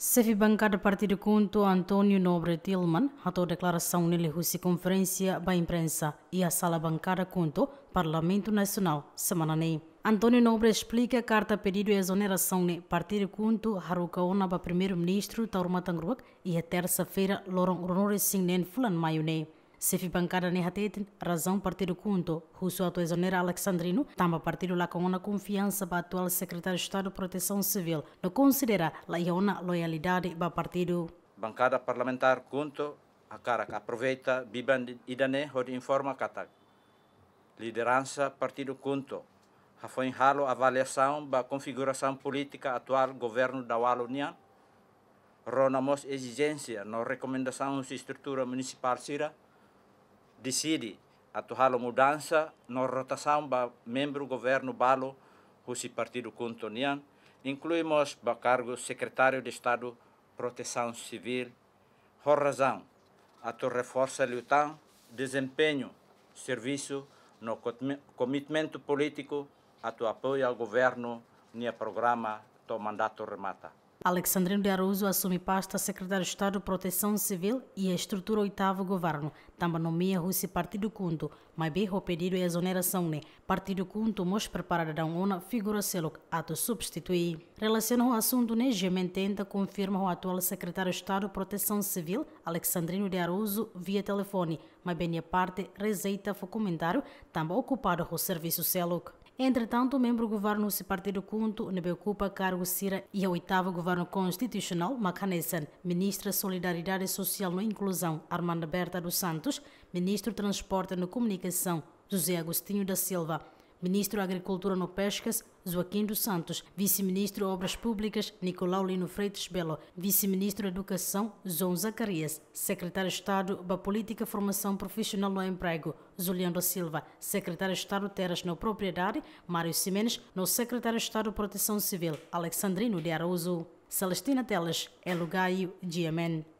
Chefe bancada do Partido Conto, António Nobre Tillman, atou declaração nele Rússia Conferência da Imprensa e a Sala Bancada Conto, Parlamento Nacional, semana nem. António Nobre explica a carta pedido exoneração ne Partido Conto, Harukaona para Primeiro-Ministro Taurma e a terça-feira, Loron Ronore Singnen Fulan Mayone. Sefi bancada ne hatetin, razão partido junto, russo atuezoneira Alexandrino, tamba partido lá com uma confiança para atual secretário de Estado de Proteção Civil, não considera lá iona loyalidade para partido. Bancada parlamentar junto, a cara que aproveita, biban idane, onde informa kata. Liderança partido junto, a foi halo avaliação da configuração política atual governo da Wallonia, Ronamos exigência no recomendação de estrutura municipal Sira, decide tua mudança na rotação ba membro governo balo husi partido kuntonian incluímos ba cargo secretário de Estado Proteção Civil por razão tua reforça lutam desempenho serviço no comitimento político tua apoio ao governo nia programa to mandato remata Alexandrino de Araújo assume pasta secretário de Estado de Proteção Civil e a estrutura oitavo governo. Também nomeia Rússia Partido Cunto, mas bem o pedido é exoneração né. Partido Cunto, mos preparada da ONU figura selo ato substituir. Relaciona o assunto né, Gemententa confirma o atual secretário de Estado de Proteção Civil, Alexandrino de Araújo, via telefone, mas bem a parte receita o comentário, também ocupado o serviço CELOC. Entretanto, o membro do governo se partido Kunto ocupa cargo Cira e o oitavo governo constitucional, Macanessan, ministra Solidariedade Social e Inclusão, Armando Berta dos Santos, ministro Transporte e Comunicação, José Agostinho da Silva, Ministro da Agricultura no Pescas, Joaquim dos Santos, Vice-Ministro Obras Públicas, Nicolau Lino Freitas Belo, Vice-Ministro da Educação, João Zacarias, Secretário de Estado da Política e Formação Profissional no Emprego, Juliano Silva, Secretário de Estado Terras na Propriedade, Mário Simenes, no Secretário de Estado Proteção Civil, Alexandrino de Araújo, Celestina Teles, de Diamante.